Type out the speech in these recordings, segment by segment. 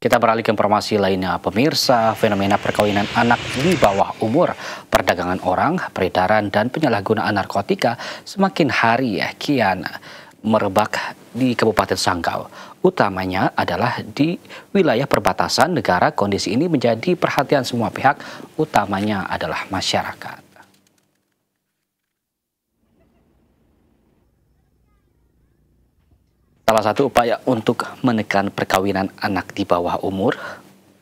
Kita beralih ke informasi lainnya, pemirsa. Fenomena perkawinan anak di bawah umur, perdagangan orang, peredaran dan penyalahgunaan narkotika semakin hari ya, kian merebak di Kabupaten Sanggau. Utamanya adalah di wilayah perbatasan negara. Kondisi ini menjadi perhatian semua pihak, utamanya adalah masyarakat. Salah satu upaya untuk menekan perkawinan anak di bawah umur,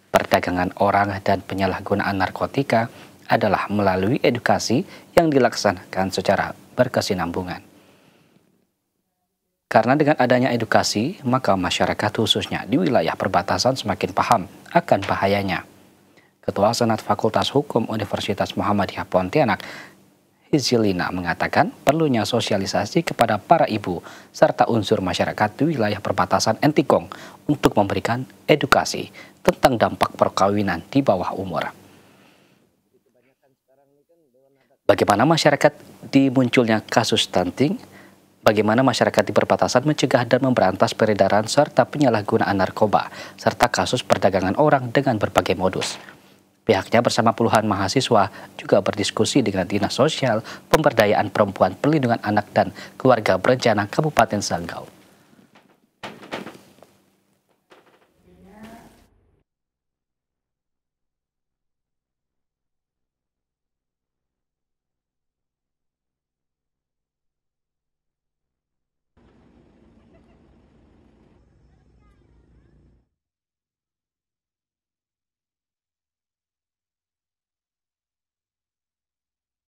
perdagangan orang, dan penyalahgunaan narkotika adalah melalui edukasi yang dilaksanakan secara berkesinambungan. Karena dengan adanya edukasi, maka masyarakat khususnya di wilayah perbatasan semakin paham akan bahayanya. Ketua Senat Fakultas Hukum Universitas Muhammadiyah Pontianak, Hizilina mengatakan perlunya sosialisasi kepada para ibu serta unsur masyarakat di wilayah perbatasan Entikong untuk memberikan edukasi tentang dampak perkawinan di bawah umur. Bagaimana masyarakat di munculnya kasus stunting, bagaimana masyarakat di perbatasan mencegah dan memberantas peredaran serta penyalahgunaan narkoba, serta kasus perdagangan orang dengan berbagai modus. Pihaknya bersama puluhan mahasiswa juga berdiskusi dengan Dinas Sosial, Pemberdayaan Perempuan, Perlindungan Anak, dan Keluarga Berencana Kabupaten Sanggau.